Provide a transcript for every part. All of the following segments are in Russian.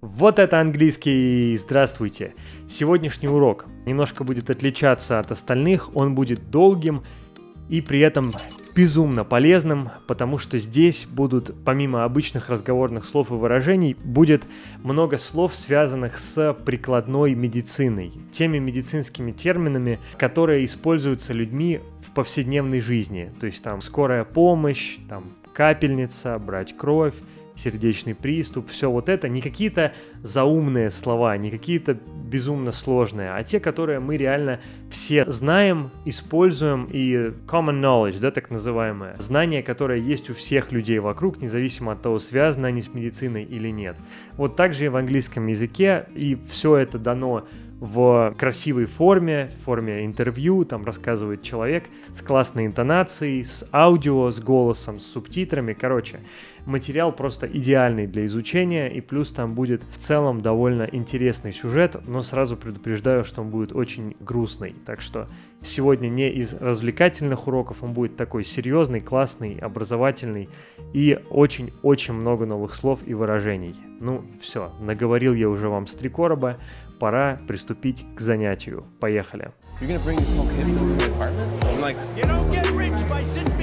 Вот это английский, здравствуйте. Сегодняшний урок немножко будет отличаться от остальных, он будет долгим и при этом безумно полезным, потому что здесь будут, помимо обычных разговорных слов и выражений, будет много слов, связанных с прикладной медициной, теми медицинскими терминами, которые используются людьми в повседневной жизни. То есть там скорая помощь, там капельница, брать кровь, сердечный приступ, все вот это, не какие-то заумные слова, не какие-то безумно сложные, а те, которые мы реально все знаем, используем и common knowledge, да, так называемое, знание, которое есть у всех людей вокруг, независимо от того, связаны они с медициной или нет. Вот так же и в английском языке, и все это дано в красивой форме, в форме интервью, там рассказывает человек с классной интонацией, с аудио, с голосом, с субтитрами, короче материал просто идеальный для изучения, и плюс там будет в целом довольно интересный сюжет, но сразу предупреждаю, что он будет очень грустный. Так что сегодня не из развлекательных уроков, он будет такой серьезный, классный, образовательный и очень-очень много новых слов и выражений. Ну, все, наговорил я уже вам с три короба, пора приступить к занятию. Поехали. You're gonna bring your whole kid into the apartment? I'm like, you don't get rich by sitting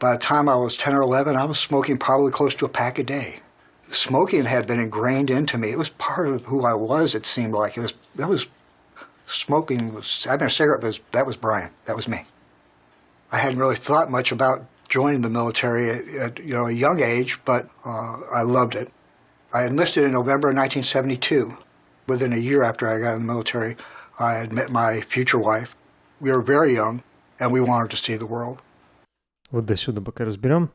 By the time I was 10 or 11, I was smoking probably close to a pack a day. Smoking had been ingrained into me. It was part of who I was, it seemed like. It was, that was, smoking was, having a cigarette was, that was Brian. That was me. I hadn't really thought much about joining the military at, at you know, a young age, but uh, I loved it. I enlisted in November of 1972. Within a year after I got in the military, I had met my future wife. We were very young, and we wanted to see the world. Вот до сюда пока разберем.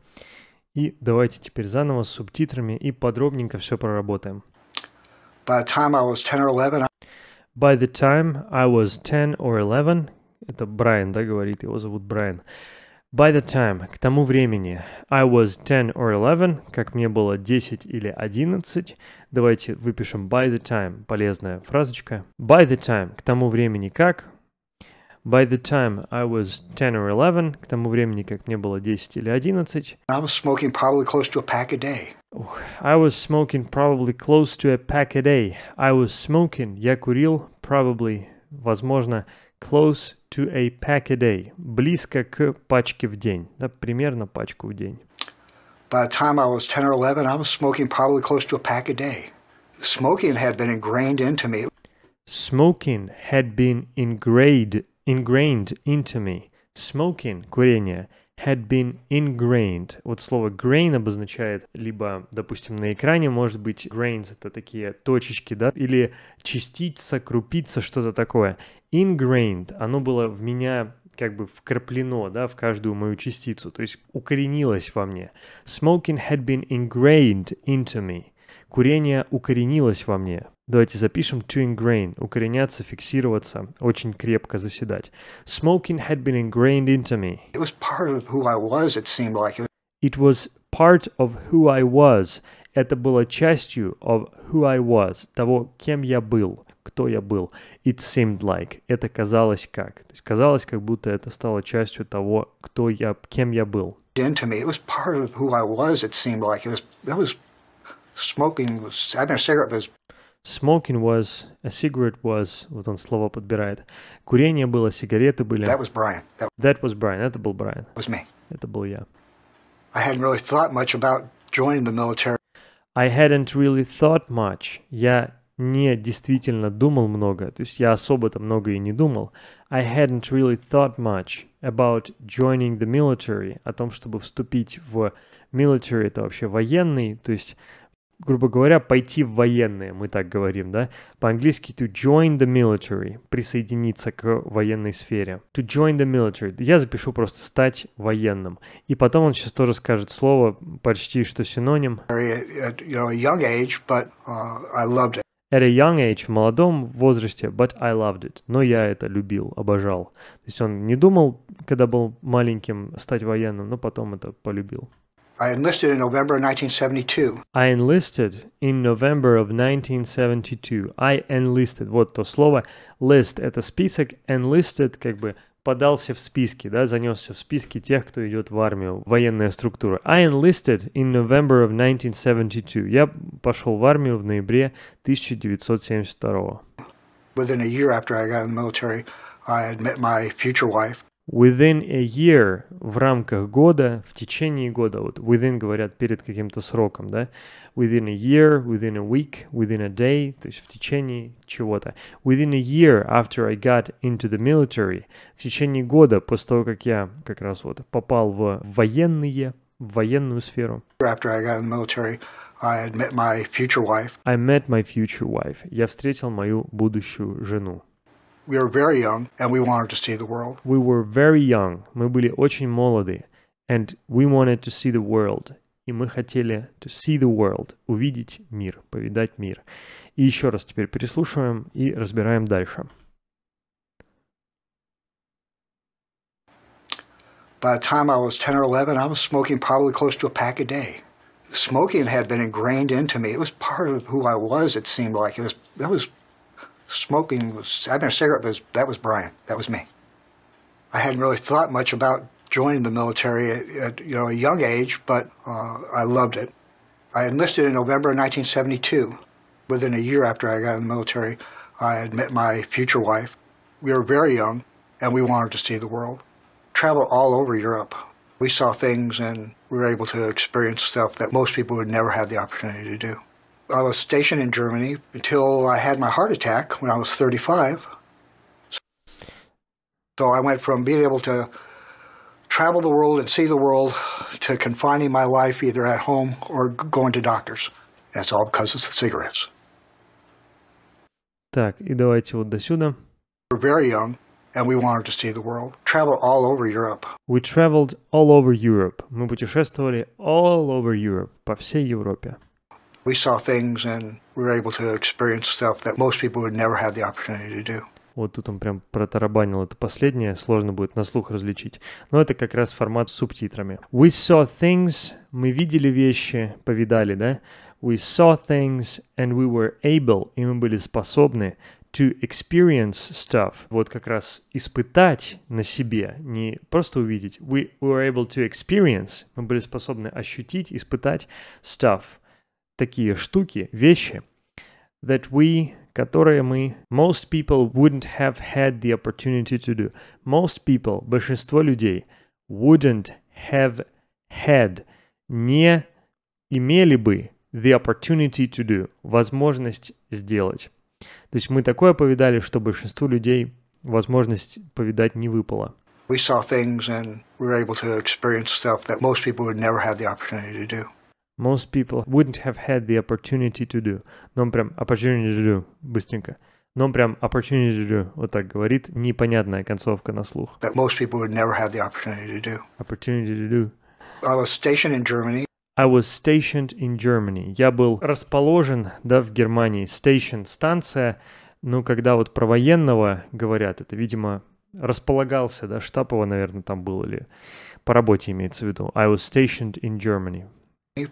И давайте теперь заново с субтитрами и подробненько все проработаем. By the time I was 10 or 11, By the time I was 10 or 11, это Брайан, да, говорит, его зовут Брайан. By the time, к тому времени, I was 10 or 11, как мне было 10 или 11. Давайте выпишем by the time, полезная фразочка. By the time, к тому времени как, By the time I was 10 or 11, к тому времени, как мне было 10 или 11, I was smoking probably close to a pack a day. I was smoking probably close to a pack a day. I was smoking, я курил, probably, возможно, close to a pack a day, близко к пачке в день, да, примерно пачку в день. By the time I was 10 or 11, I was smoking probably close to a pack a day. Smoking had been ingrained into me. Smoking had been ingrained ingrained into me. Smoking, курение, had been ingrained. Вот слово grain обозначает либо, допустим, на экране может быть grains, это такие точечки, да, или частица, крупица, что-то такое. Ingrained, оно было в меня как бы вкраплено, да, в каждую мою частицу, то есть укоренилось во мне. Smoking had been ingrained into me. Курение укоренилось во мне. Давайте запишем to ingrain, укореняться, фиксироваться, очень крепко заседать. Smoking had been ingrained into me. It was part of who I was, it seemed like. It was part of who I was. Это было частью of who I was, того, кем я был, кто я был. It seemed like. Это казалось как. То есть казалось, как будто это стало частью того, кто я, кем я был. Into me. It was part of who I was, it seemed like. It was, that was Smoking was, I mean, cigarette was... Smoking was, a cigarette was, вот он слово подбирает. Курение было, сигареты были. That was Brian. That, That was Brian, это был Брайан. Was me. Это был я. I hadn't really thought much about joining the military. I hadn't really thought much. Я не действительно думал много, то есть я особо-то много и не думал. I hadn't really thought much about joining the military, о том, чтобы вступить в military, это вообще военный, то есть грубо говоря, пойти в военные, мы так говорим, да? По-английски to join the military, присоединиться к военной сфере. To join the military. Я запишу просто стать военным. И потом он сейчас тоже скажет слово почти что синоним. At a young age, в молодом возрасте, but I loved it. Но я это любил, обожал. То есть он не думал, когда был маленьким, стать военным, но потом это полюбил. I enlisted in November 1972. I enlisted in November of 1972. I enlisted. Вот то слово list. Это список. Enlisted как бы подался в списке, да, занесся в списке тех, кто идет в армию, военная структура. I enlisted in November of 1972. Я пошел в армию в ноябре 1972. Within a year after I got in the military, I had met my future wife. Within a year, в рамках года, в течение года, вот within говорят перед каким-то сроком, да, within a year, within a week, within a day, то есть в течение чего-то. Within a year after I got into the military, в течение года после того, как я как раз вот попал в военные, в военную сферу. After I got in the military, I had met my future wife. I met my future wife. Я встретил мою будущую жену. We were very young and we wanted to see the world. We were very young, мы были очень молоды, and we wanted to see the world. И мы хотели to see the world, увидеть мир, повидать мир. И еще раз теперь переслушиваем и разбираем дальше. By the time I was 10 or 11, I was smoking probably close to a pack a day. Smoking had been ingrained into me. It was part of who I was, it seemed like. It was, that was smoking was, I mean, a cigarette was, that was Brian. That was me. I hadn't really thought much about joining the military at, at you know, a young age, but uh, I loved it. I enlisted in November 1972. Within a year after I got in the military, I had met my future wife. We were very young, and we wanted to see the world. Travel all over Europe. We saw things, and we were able to experience stuff that most people would never have the opportunity to do. I was stationed in Germany until I had my heart attack when I was 35. So I went from being able to travel the world and see the world to confining my life either at home or going to doctors. And it's all because of the cigarettes. Так, і давайте от до сюди. We're very young and we wanted to see the world. Travel all over Europe. We traveled all over Europe. Мы путешествовали all over Europe, по всей Европе. We saw things and we were able to experience stuff that most people would never have the opportunity to do. Вот тут он прям протарабанил это последнее, сложно будет на слух различить. Но это как раз формат с субтитрами. We saw things, мы видели вещи, повидали, да? We saw things and we were able, и мы были способны to experience stuff, вот как раз испытать на себе, не просто увидеть. We were able to experience, мы были способны ощутить, испытать stuff – такие штуки, вещи, that we, которые мы, most people wouldn't have had the opportunity to do. Most people, большинство людей, wouldn't have had, не имели бы the opportunity to do, возможность сделать. То есть мы такое повидали, что большинству людей возможность повидать не выпала. We saw things and we were able to experience stuff that most people would never have the opportunity to do most people wouldn't have had the opportunity to do. Но он прям opportunity to do, быстренько. Но он прям opportunity to do, вот так говорит, непонятная концовка на слух. That most people would never have the opportunity to do. Opportunity to do. I was stationed in Germany. I was stationed in Germany. Я был расположен, да, в Германии. Station – станция. Ну, когда вот про военного говорят, это, видимо, располагался, да, Штапова, наверное, там был, или по работе имеется в виду. I was stationed in Germany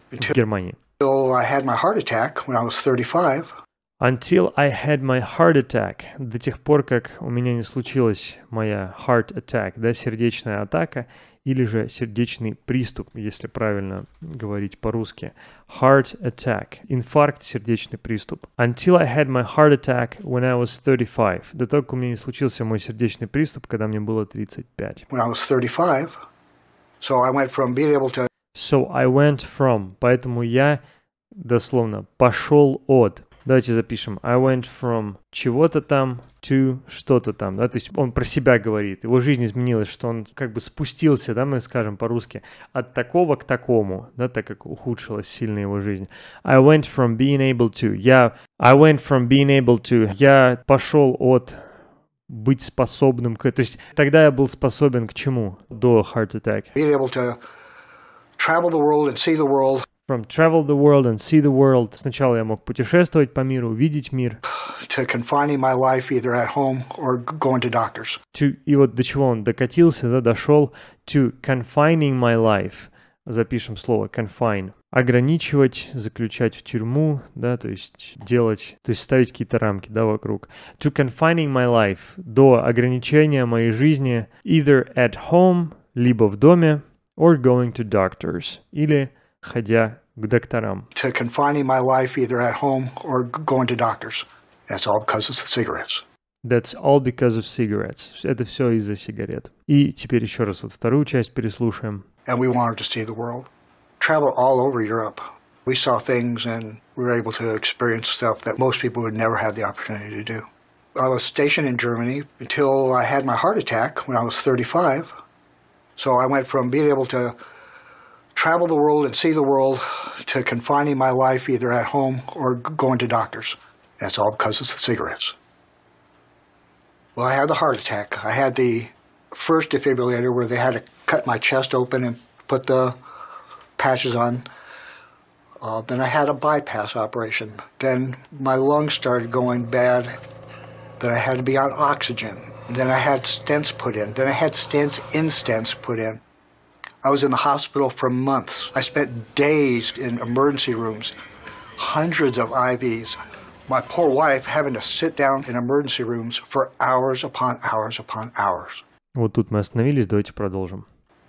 в Германии. Until I had my heart attack when I was 35. Until I had my heart attack. До тех пор, как у меня не случилась моя heart attack, да, сердечная атака или же сердечный приступ, если правильно говорить по-русски. Heart attack. Инфаркт, сердечный приступ. Until I had my heart attack when I was 35. До того, как у меня не случился мой сердечный приступ, когда мне было 35. When I was 35, so I went from being able to So I went from. Поэтому я дословно пошел от. Давайте запишем. I went from чего-то там to что-то там. Да? То есть он про себя говорит. Его жизнь изменилась, что он как бы спустился, да, мы скажем по-русски, от такого к такому, да, так как ухудшилась сильно его жизнь. I went from being able to. Я, I went from being able to. Я пошел от быть способным к... То есть тогда я был способен к чему? До heart attack. Being able to travel the world and see the world. From travel the world and see the world. Сначала я мог путешествовать по миру, видеть мир. To confining my life either at home or going to doctors. To, и вот до чего он докатился, да, дошел. To confining my life. Запишем слово confine. Ограничивать, заключать в тюрьму, да, то есть делать, то есть ставить какие-то рамки, да, вокруг. To confining my life. До ограничения моей жизни either at home, либо в доме, or going to doctors, или ходя к докторам. To confining my life either at home or going to doctors. That's all because of cigarettes. That's all because of cigarettes. Это все из-за сигарет. И теперь еще раз вот вторую часть переслушаем. And we wanted to see the world. Travel all over Europe. We saw things and we were able to experience stuff that most people would never have the opportunity to do. I was stationed in Germany until I had my heart attack when I was 35. So I went from being able to travel the world and see the world to confining my life either at home or going to doctors. That's all because of the cigarettes. Well, I had the heart attack. I had the first defibrillator where they had to cut my chest open and put the patches on. Uh, then I had a bypass operation. Then my lungs started going bad. Then I had to be on oxygen. Then I had stents put in. Then I had stents in stents put in. I was in the hospital for months. I spent days in emergency rooms, hundreds of IVs. My poor wife having to sit down in emergency rooms for hours upon hours upon hours. Вот тут мы остановились, давайте продолжим.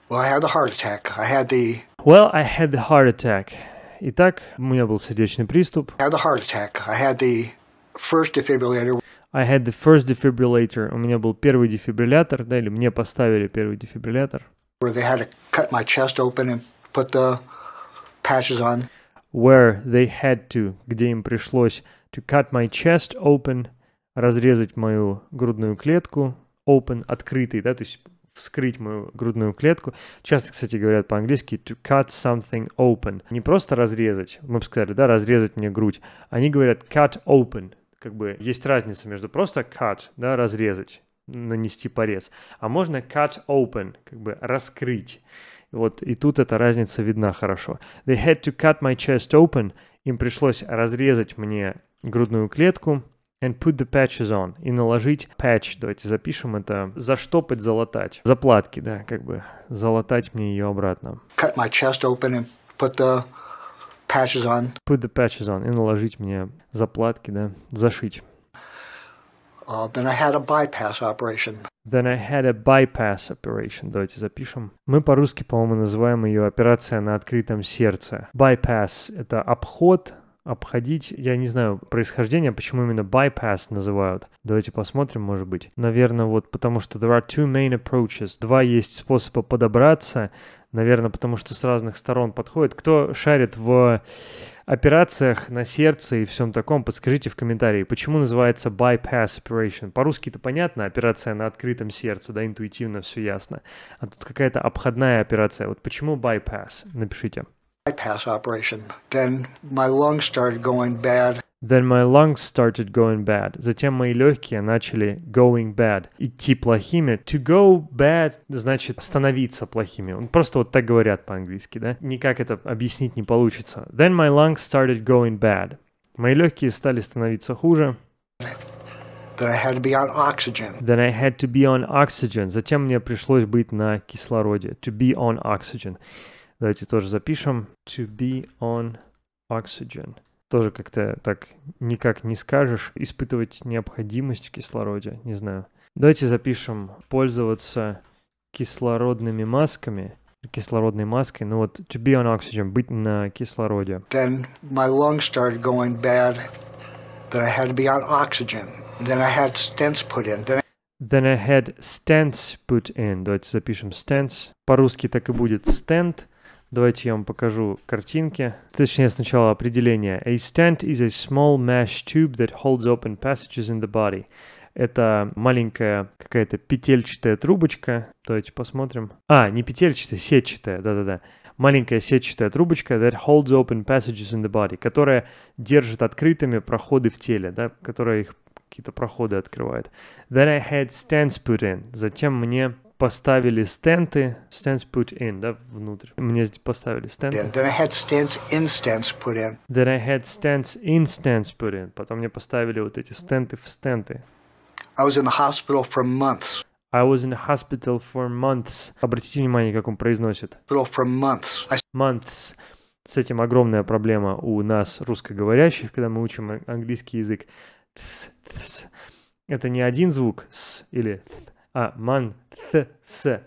Well, I had the heart attack. I had the... Well, I had the heart attack. Итак, у меня был сердечный приступ. I had the heart attack. I had the first defibrillator. I had the first defibrillator. У меня был первый дефибриллятор, да, или мне поставили первый дефибриллятор. Where they had to cut my chest open and put the patches on. Where they had to, где им пришлось to cut my chest open, разрезать мою грудную клетку, open, открытый, да, то есть вскрыть мою грудную клетку. Часто, кстати, говорят по-английски to cut something open. Не просто разрезать, мы бы сказали, да, разрезать мне грудь. Они говорят cut open, как бы есть разница между просто cut, да, разрезать, нанести порез, а можно cut open, как бы раскрыть. Вот и тут эта разница видна хорошо. They had to cut my chest open. Им пришлось разрезать мне грудную клетку and put the patches on и наложить patch, давайте запишем это, заштопать, залатать, заплатки, да, как бы залатать мне ее обратно. Cut my chest open and put the patches on. Put the patches on. И наложить мне заплатки, да, зашить. Uh, then I had a bypass operation. Then I had a bypass operation. Давайте запишем. Мы по-русски, по-моему, называем ее операция на открытом сердце. Bypass — это обход, обходить, я не знаю, происхождение, почему именно bypass называют. Давайте посмотрим, может быть. Наверное, вот потому что there are two main approaches. Два есть способа подобраться, наверное, потому что с разных сторон подходит. Кто шарит в операциях на сердце и всем таком, подскажите в комментарии, почему называется bypass operation. По-русски это понятно, операция на открытом сердце, да, интуитивно все ясно. А тут какая-то обходная операция. Вот почему bypass? Напишите bypass operation. Then my lungs started going bad. Then my lungs started going bad. Затем мои легкие начали going bad, идти плохими. To go bad значит становиться плохими. Просто вот так говорят по-английски, да? Никак это объяснить не получится. Then my lungs started going bad. Мои легкие стали становиться хуже. Then I had to be on oxygen. Then I had to be on oxygen. Затем мне пришлось быть на кислороде. To be on oxygen. Давайте тоже запишем. To be on oxygen. Тоже как-то так никак не скажешь. Испытывать необходимость в кислороде, не знаю. Давайте запишем пользоваться кислородными масками. Кислородной маской. Ну вот to be on oxygen, быть на кислороде. Then my lungs started going bad. Then I had to be on oxygen. Then I had stents put in. Then I... Then I had stents put in. Давайте запишем stents. По-русски так и будет стенд. Давайте я вам покажу картинки. Точнее, сначала определение. A stent is a small mesh tube that holds open passages in the body. Это маленькая какая-то петельчатая трубочка. Давайте посмотрим. А, не петельчатая, сетчатая, да-да-да. Маленькая сетчатая трубочка that holds open passages in the body, которая держит открытыми проходы в теле, да, которая их какие-то проходы открывает. Then I had stents put in. Затем мне поставили стенты, stents put in, да, внутрь. Мне здесь поставили стенты. Then, then I had stents in stents put in. Then I had stents in stents put in. Потом мне поставили вот эти стенты в стенты. I was in the hospital for months. I was in the hospital for months. Обратите внимание, как он произносит. For months. I... Months. С этим огромная проблема у нас, русскоговорящих, когда мы учим английский язык. Это не один звук «с» или «th», а months, ts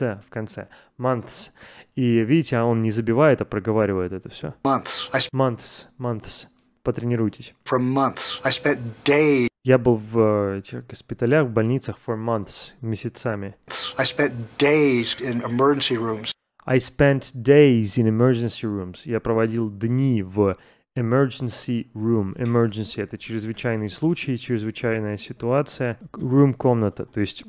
в конце. Months. И видите, а он не забивает, а проговаривает это все. Months. I... Months. Months. Потренируйтесь. For months. I spent days. Я был в этих госпиталях, в больницах for months, месяцами. I spent days in emergency rooms. I spent days in emergency rooms. Я проводил дни в Emergency room. Emergency — это чрезвычайный случай, чрезвычайная ситуация. Room — комната, то есть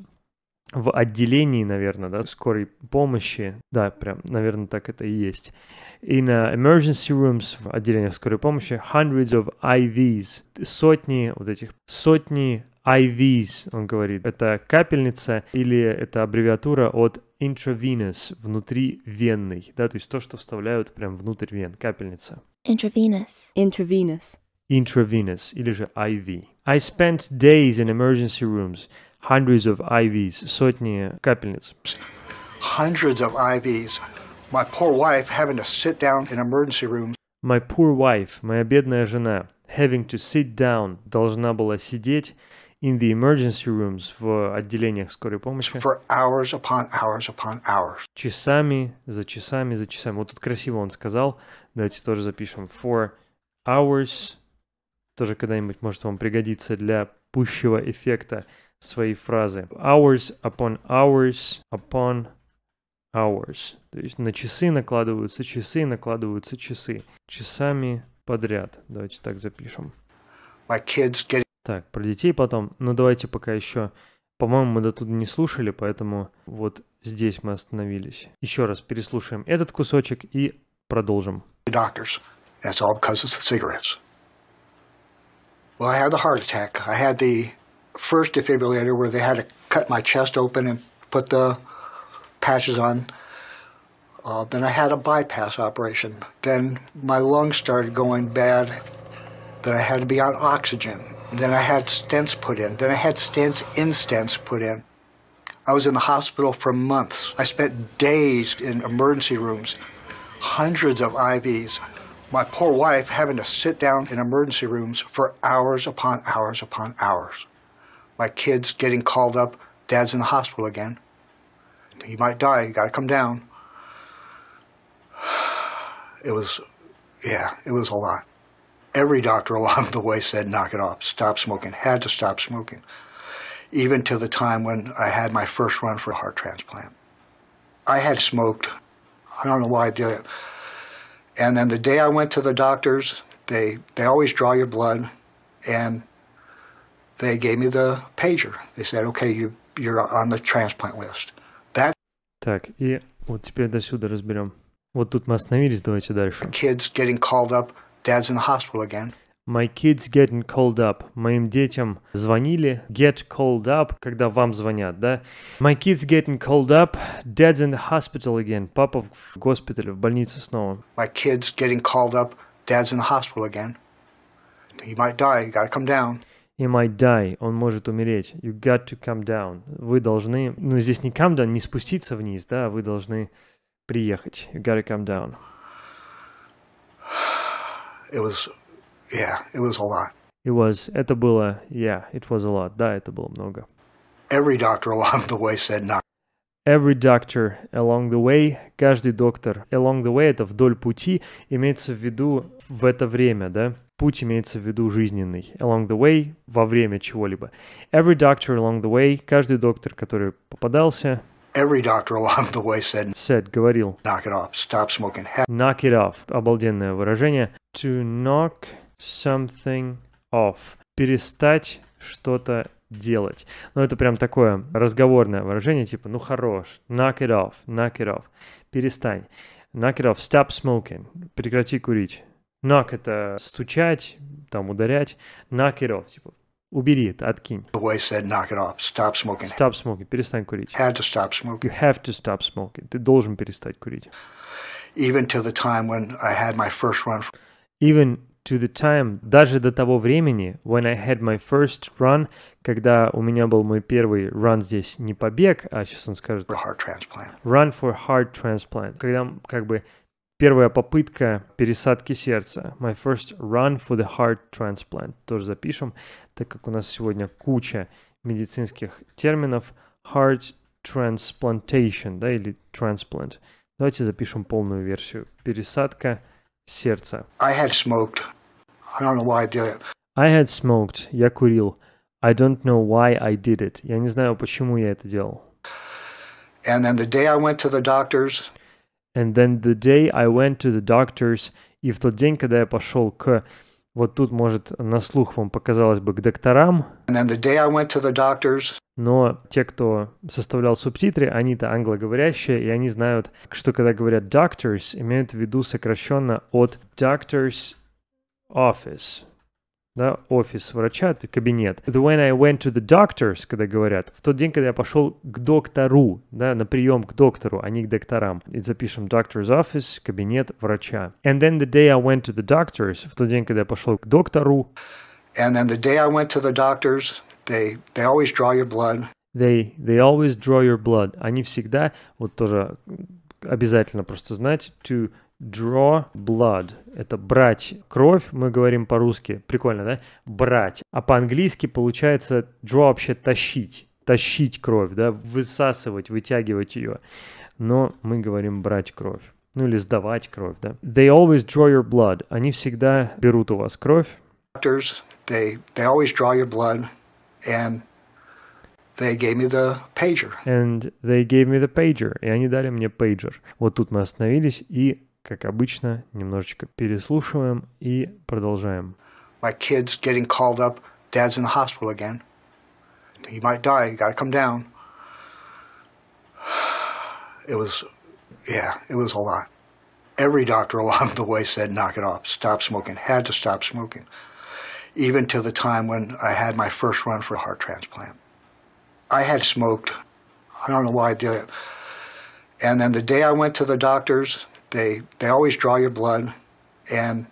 в отделении, наверное, да, скорой помощи. Да, прям, наверное, так это и есть. In э, emergency rooms, в отделениях скорой помощи, hundreds of IVs. Сотни вот этих, сотни IVs, он говорит. Это капельница или это аббревиатура от intravenous, внутривенный, да, то есть то, что вставляют прям внутрь вен, капельница. Intravenous. Intravenous. Intravenous. или IV. I spent days in emergency rooms. Hundreds of IVs. Сотни капельниц. Hundreds of IVs. My poor wife having to sit down in emergency rooms. My poor wife, моя бедная жена, having to sit down, должна была сидеть in the emergency rooms, в отделениях скорой помощи. For hours upon hours upon hours. Часами, за часами, за часами. Вот тут красиво он сказал. Давайте тоже запишем. For hours. Тоже когда-нибудь может вам пригодиться для пущего эффекта своей фразы. Hours upon hours upon hours. То есть на часы накладываются часы, накладываются часы. Часами подряд. Давайте так запишем. My kids get так, про детей потом. Ну, давайте пока еще. По-моему, мы до туда не слушали, поэтому вот здесь мы остановились. Еще раз переслушаем этот кусочек и продолжим. Doctors. That's all because of cigarettes. Well, I had the heart attack. I had the first defibrillator where they had to cut my chest open and put the patches on. Uh, then I had a bypass operation. Then my lungs started going bad. Then I had to be on oxygen. Then I had stents put in. Then I had stents in stents put in. I was in the hospital for months. I spent days in emergency rooms, hundreds of IVs. My poor wife having to sit down in emergency rooms for hours upon hours upon hours. My kids getting called up, dad's in the hospital again. He might die, you gotta come down. It was, yeah, it was a lot every doctor along the way said, knock it off, stop smoking, had to stop smoking, even to the time when I had my first run for a heart transplant. I had smoked, I don't know why I did it. And then the day I went to the doctors, they, they always draw your blood, and they gave me the pager. They said, okay, you, you're on the transplant list. That так, и вот теперь до сюда разберем. Вот тут мы остановились, давайте дальше. Kids getting called up Dad's in the hospital again. My kids getting called up. Моим детям звонили. Get called up, когда вам звонят, да? My kids getting called up. Dad's in the hospital again. Папа в госпитале, в больнице снова. My kids getting called up. Dad's in the hospital again. He might die. You gotta come down. He might die. Он может умереть. You got to come down. Вы должны... Ну, здесь не come down, не спуститься вниз, да? Вы должны приехать. You gotta come down it was, yeah, it was a lot. It was, это было, yeah, it was a lot, да, это было много. Every doctor along the way said not. Every doctor along the way, каждый доктор along the way, это вдоль пути, имеется в виду в это время, да? Путь имеется в виду жизненный. Along the way, во время чего-либо. Every doctor along the way, каждый доктор, который попадался, Every doctor along the way said, said говорил, knock it off, stop smoking. Knock it off. Обалденное выражение to knock something off. Перестать что-то делать. Но это прям такое разговорное выражение, типа, ну хорош, knock it off, knock it off, перестань. Knock it off, stop smoking, прекрати курить. Knock — это стучать, там, ударять. Knock it off, типа, убери это, откинь. The way said knock it off, stop smoking. Stop smoking, перестань курить. Had to stop smoking. You have to stop smoking. Ты должен перестать курить. Even till the time when I had my first run. For... Even to the time, даже до того времени, when I had my first run, когда у меня был мой первый run здесь не побег, а сейчас он скажет... For heart transplant. Run for heart transplant. Когда как бы первая попытка пересадки сердца. My first run for the heart transplant. Тоже запишем, так как у нас сегодня куча медицинских терминов. Heart transplantation, да, или transplant. Давайте запишем полную версию. Пересадка сердца. I had smoked. I don't know why I did it. I had smoked. Я курил. I don't know why I did it. Я не знаю, почему я это делал. And then the day I went to the doctors. And then the day I went to the doctors. И в тот день, когда я пошел к... Вот тут, может, на слух вам показалось бы к докторам. And then the day I went to the doctors. но те, кто составлял субтитры, они-то англоговорящие, и они знают, что когда говорят doctors, имеют в виду сокращенно от doctor's office. Да, офис врача, это кабинет. The when I went to the doctors, когда говорят, в тот день, когда я пошел к доктору, да, на прием к доктору, а не к докторам. И запишем doctor's office, кабинет врача. And then the day I went to the doctors, в тот день, когда я пошел к доктору. And then the day I went to the doctors, They, they always draw your blood. They, they always draw your blood. Они всегда, вот тоже обязательно просто знать, to draw blood. Это брать кровь, мы говорим по-русски. Прикольно, да? Брать. А по-английски получается draw вообще тащить. Тащить кровь, да? Высасывать, вытягивать ее. Но мы говорим брать кровь. Ну или сдавать кровь, да? They always draw your blood. Они всегда берут у вас кровь. Doctors, they, they always draw your blood. and They gave me the pager. And they gave me the pager. И они дали мне пейджер. Вот тут мы остановились и, как обычно, немножечко переслушиваем и продолжаем. My kid's getting called up. Dad's in the hospital again. He might die. You gotta come down. It was, yeah, it was a lot. Every doctor along the way said, knock it off. Stop smoking. Had to stop smoking even to the time when I had my first run for a heart transplant. I had smoked. I don't know why I did it. And then the day I went to the doctors, they, they always draw your blood, and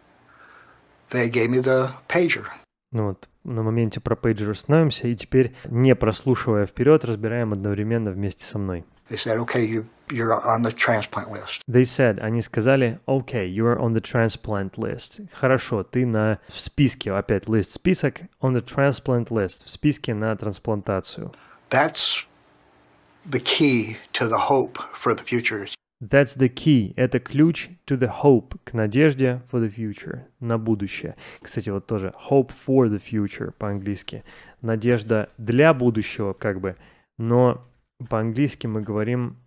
they gave me the pager. Ну вот, на моменте про пейджер остановимся, и теперь, не прослушивая вперед, разбираем одновременно вместе со мной. They said, okay, you you're on the transplant list. They said, они сказали, okay, you are on the transplant list. Хорошо, ты на в списке, опять лист, список, on the transplant list, в списке на трансплантацию. That's the key to the hope for the future. That's the key. Это ключ to the hope, к надежде for the future, на будущее. Кстати, вот тоже hope for the future по-английски. Надежда для будущего, как бы. Но по-английски мы говорим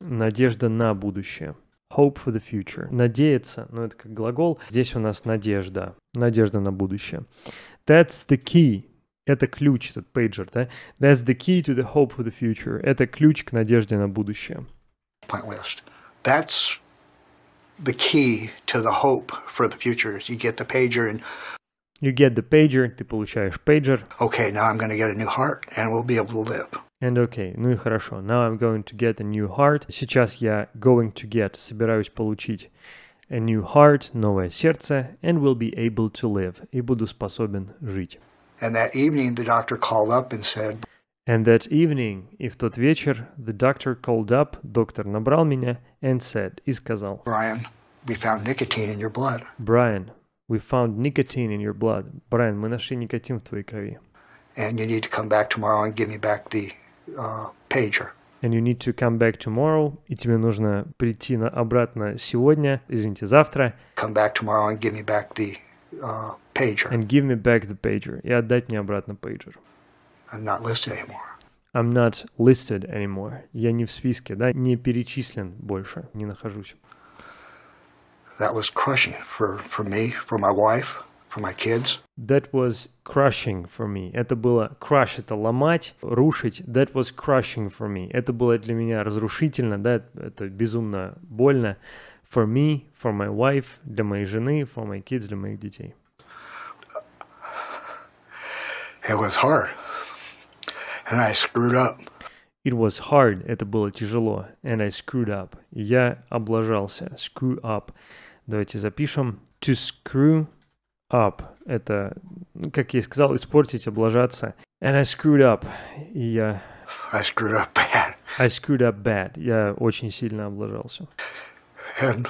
надежда на будущее. Hope for the future. Надеяться, ну это как глагол. Здесь у нас надежда, надежда на будущее. That's the key. Это ключ, этот пейджер, да? That's the key to the hope for the future. Это ключ к надежде на будущее. My list. That's the key to the hope for the future. You get the pager and You get the pager, ты получаешь пейджер. Okay, now I'm going to get a new heart and we'll be able to live. And okay, ну и хорошо. Now I'm going to get a new heart. Сейчас я going to get, собираюсь получить a new heart, новое сердце, and will be able to live, и буду способен жить. And that evening the doctor called up and said... And that evening, и в тот вечер, the doctor called up, доктор набрал меня, and said, и сказал... Brian, we found nicotine in your blood. Brian, we found nicotine in your blood. Brian, мы нашли никотин в твоей крови. And you need to come back tomorrow and give me back the pager. And you need to come back tomorrow. И тебе нужно прийти на, обратно сегодня, извините, завтра. Come back tomorrow and give me back the uh, pager. And give me back the pager. И отдать мне обратно пейджер. I'm not listed anymore. I'm not listed anymore. Я не в списке, да, не перечислен больше, не нахожусь. That was crushing for, for me, for my wife. for my kids. That was crushing for me. Это было crush, это ломать, рушить. That was crushing for me. Это было для меня разрушительно, да, это безумно больно. For me, for my wife, для моей жены, for my kids, для моих детей. It was hard. And I screwed up. It was hard. Это было тяжело. And I screwed up. Я облажался. Screw up. Давайте запишем. To screw up. Это, как я и сказал, испортить, облажаться. And I screwed up. И я... I screwed up bad. I screwed up bad. Я очень сильно облажался. And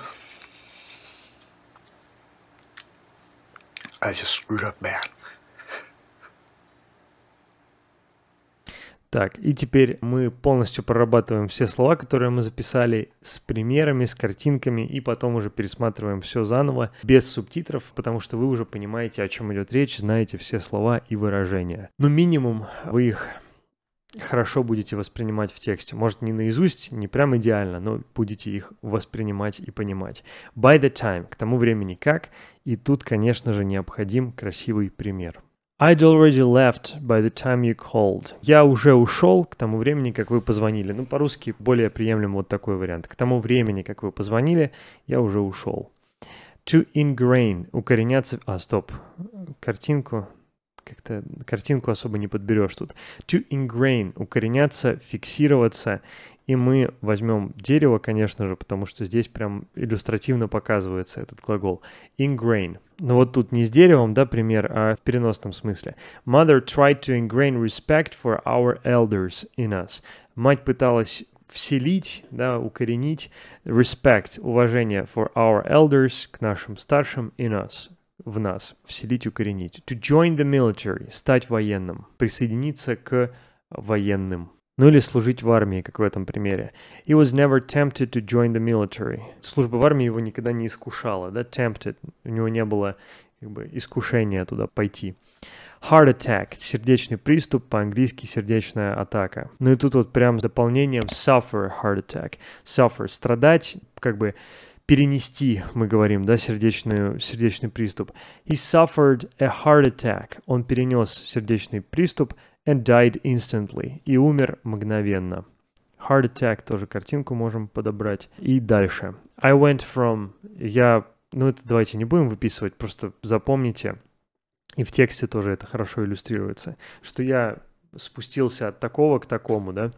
I just screwed up bad. Так, и теперь мы полностью прорабатываем все слова, которые мы записали, с примерами, с картинками, и потом уже пересматриваем все заново, без субтитров, потому что вы уже понимаете, о чем идет речь, знаете все слова и выражения. Ну, минимум вы их хорошо будете воспринимать в тексте. Может, не наизусть, не прям идеально, но будете их воспринимать и понимать. By the time, к тому времени как, и тут, конечно же, необходим красивый пример. I'd already left by the time you called. Я уже ушел к тому времени, как вы позвонили. Ну, по-русски более приемлем вот такой вариант. К тому времени, как вы позвонили, я уже ушел. To ingrain. Укореняться... А, стоп. Картинку... Как-то картинку особо не подберешь тут. To ingrain. Укореняться, фиксироваться и мы возьмем дерево, конечно же, потому что здесь прям иллюстративно показывается этот глагол. Ingrain. Но ну, вот тут не с деревом, да, пример, а в переносном смысле. Mother tried to ingrain respect for our elders in us. Мать пыталась вселить, да, укоренить respect, уважение for our elders, к нашим старшим in us, в нас, вселить, укоренить. To join the military, стать военным, присоединиться к военным ну или служить в армии, как в этом примере. He was never tempted to join the military. Служба в армии его никогда не искушала, да, tempted, у него не было как бы, искушения туда пойти. Heart attack, сердечный приступ, по-английски сердечная атака. Ну и тут вот прям с дополнением suffer heart attack. Suffer, страдать, как бы перенести, мы говорим, да, сердечную, сердечный приступ. He suffered a heart attack. Он перенес сердечный приступ and died instantly. И умер мгновенно. Heart attack тоже картинку можем подобрать. И дальше. I went from... Я... Ну, это давайте не будем выписывать, просто запомните. И в тексте тоже это хорошо иллюстрируется, что я спустился от такого к такому, да.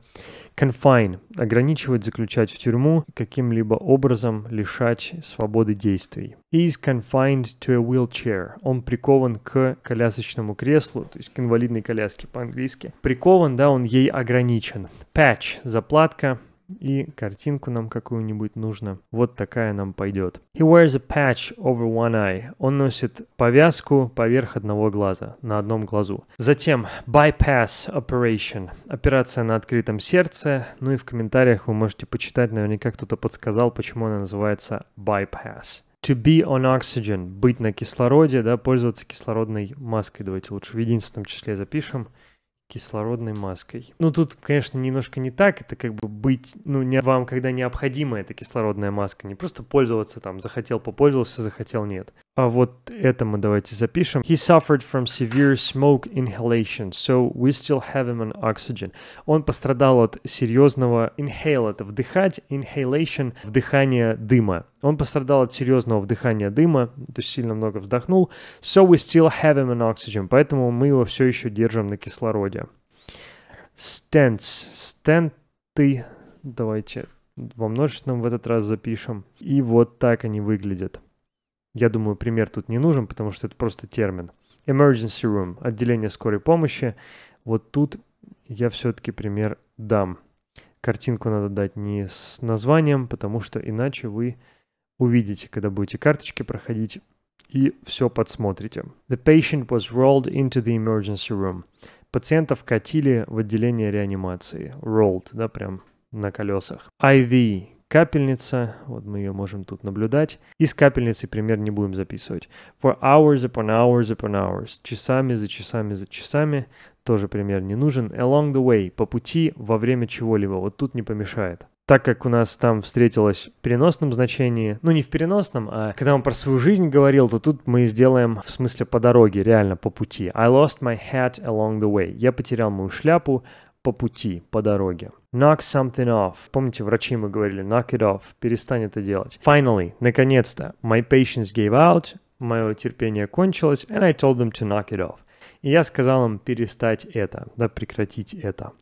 Confine – ограничивать, заключать в тюрьму, каким-либо образом лишать свободы действий. He is confined to a wheelchair. Он прикован к колясочному креслу, то есть к инвалидной коляске по-английски. Прикован, да, он ей ограничен. Patch – заплатка, и картинку нам какую-нибудь нужно. Вот такая нам пойдет. He wears a patch over one eye. Он носит повязку поверх одного глаза, на одном глазу. Затем bypass operation. Операция на открытом сердце. Ну и в комментариях вы можете почитать, наверняка кто-то подсказал, почему она называется bypass to be on oxygen, быть на кислороде, да, пользоваться кислородной маской, давайте лучше в единственном числе запишем кислородной маской. Ну, тут, конечно, немножко не так. Это как бы быть, ну, не вам, когда необходима эта кислородная маска. Не просто пользоваться там, захотел, попользовался, захотел, нет. А вот это мы давайте запишем. He suffered from severe smoke inhalation, so we still have him on oxygen. Он пострадал от серьезного inhale, это вдыхать, inhalation, вдыхание дыма. Он пострадал от серьезного вдыхания дыма, то есть сильно много вздохнул. So we still have him on oxygen, поэтому мы его все еще держим на кислороде. Stents, стенты, давайте во множественном в этот раз запишем. И вот так они выглядят. Я думаю, пример тут не нужен, потому что это просто термин. Emergency room, отделение скорой помощи. Вот тут я все-таки пример дам. Картинку надо дать не с названием, потому что иначе вы увидите, когда будете карточки проходить и все подсмотрите. The patient was rolled into the emergency room. Пациента вкатили в отделение реанимации. Rolled, да, прям на колесах. IV капельница, вот мы ее можем тут наблюдать. Из капельницы пример не будем записывать. For hours upon hours upon hours. Часами за часами за часами. Тоже пример не нужен. Along the way. По пути во время чего-либо. Вот тут не помешает. Так как у нас там встретилось в переносном значении, ну не в переносном, а когда он про свою жизнь говорил, то тут мы сделаем в смысле по дороге, реально по пути. I lost my hat along the way. Я потерял мою шляпу по пути, по дороге. Knock something off. Помните, врачи мы говорили, knock it off. Перестань это делать. Finally, наконец-то, my patience gave out, мое терпение кончилось, and I told them to knock it off. И я сказал им перестать это, да, прекратить это.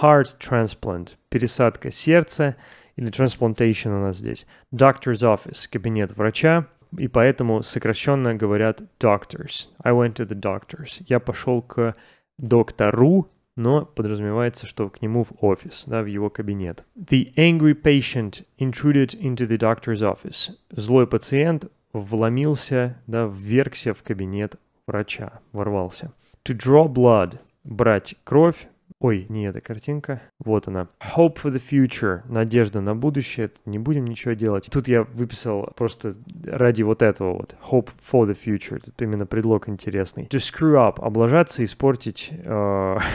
Heart transplant, пересадка сердца, или transplantation у нас здесь. Doctor's office, кабинет врача, и поэтому сокращенно говорят doctors. I went to the doctors. Я пошел к доктору но подразумевается, что к нему в офис, да, в его кабинет. The angry patient intruded into the doctor's office. Злой пациент вломился, да, ввергся в кабинет врача, ворвался. To draw blood – брать кровь, Ой, не эта картинка. Вот она. Hope for the future. Надежда на будущее. не будем ничего делать. Тут я выписал просто ради вот этого вот. Hope for the future. Тут именно предлог интересный. To screw up. Облажаться, испортить... Э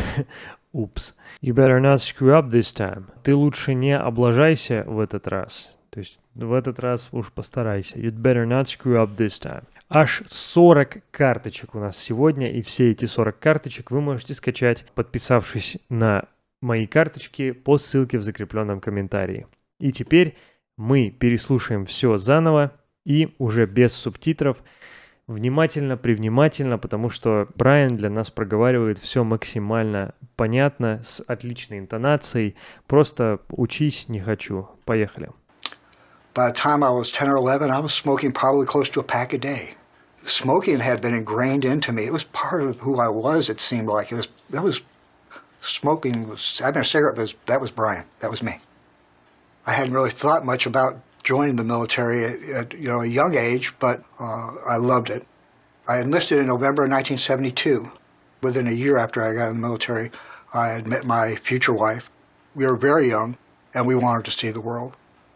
Упс. You better not screw up this time. Ты лучше не облажайся в этот раз. То есть в этот раз уж постарайся. You'd better not screw up this time. Аж 40 карточек у нас сегодня, и все эти 40 карточек вы можете скачать, подписавшись на мои карточки по ссылке в закрепленном комментарии. И теперь мы переслушаем все заново и уже без субтитров. Внимательно, привнимательно, потому что Брайан для нас проговаривает все максимально понятно, с отличной интонацией. Просто учись не хочу. Поехали. By the time I was 10 or 11, I was smoking probably close to a pack a day. smoking had been ingrained into me. It was part of who I was. It seemed like it was. That was smoking. Was, having a cigarette was that was Brian. That was me. I hadn't really thought much about joining the military at, at you know a young age, but uh, I loved it. I enlisted in November 1972. Within a year after I got in the military, I had met my future wife. We were very young, and we wanted to see the world.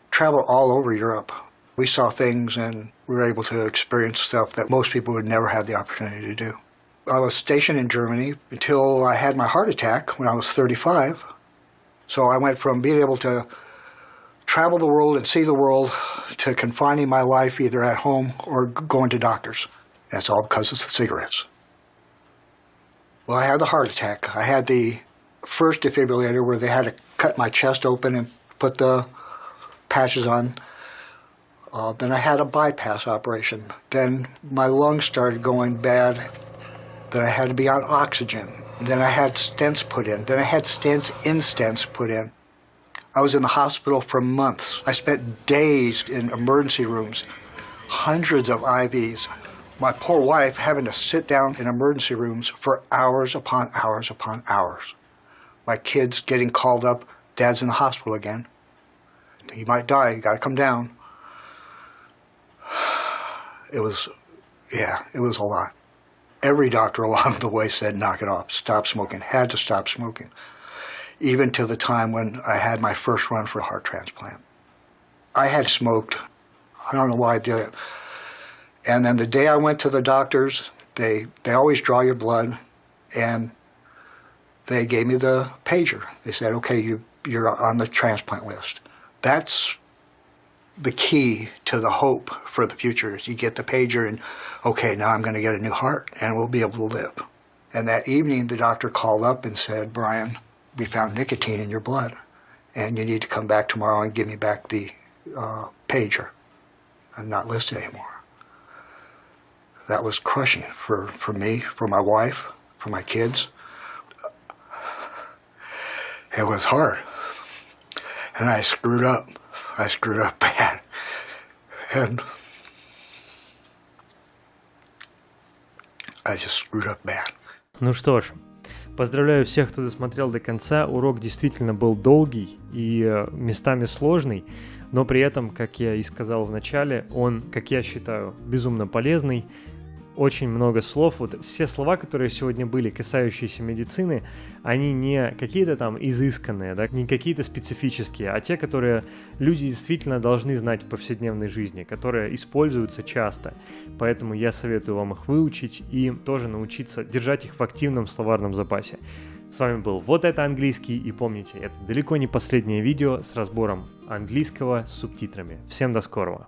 Travel all over Europe. We saw things and we were able to experience stuff that most people would never have the opportunity to do. I was stationed in Germany until I had my heart attack when I was 35. So I went from being able to travel the world and see the world to confining my life either at home or going to doctors. That's all because of the cigarettes. Well, I had the heart attack. I had the first defibrillator where they had to cut my chest open and put the patches on. Uh, then I had a bypass operation. Then my lungs started going bad. Then I had to be on oxygen. Then I had stents put in. Then I had stents in stents put in. I was in the hospital for months. I spent days in emergency rooms, hundreds of IVs. My poor wife having to sit down in emergency rooms for hours upon hours upon hours. My kids getting called up, dad's in the hospital again. He might die, you gotta come down it was, yeah, it was a lot. Every doctor along the way said, knock it off, stop smoking, had to stop smoking, even to the time when I had my first run for a heart transplant. I had smoked, I don't know why I did it. And then the day I went to the doctors, they, they always draw your blood, and they gave me the pager. They said, okay, you, you're on the transplant list. That's the key to the hope for the future is you get the pager and okay now i'm going to get a new heart and we'll be able to live and that evening the doctor called up and said brian we found nicotine in your blood and you need to come back tomorrow and give me back the uh, pager i'm not listed anymore that was crushing for, for me for my wife for my kids it was hard and i screwed up I screwed up bad. And I just screwed up bad. Ну что ж, Поздравляю всех, кто досмотрел до конца. Урок действительно был долгий и э, местами сложный, но при этом, как я и сказал в начале, он, как я считаю, безумно полезный очень много слов. Вот все слова, которые сегодня были, касающиеся медицины, они не какие-то там изысканные, да, не какие-то специфические, а те, которые люди действительно должны знать в повседневной жизни, которые используются часто. Поэтому я советую вам их выучить и тоже научиться держать их в активном словарном запасе. С вами был Вот это английский, и помните, это далеко не последнее видео с разбором английского с субтитрами. Всем до скорого!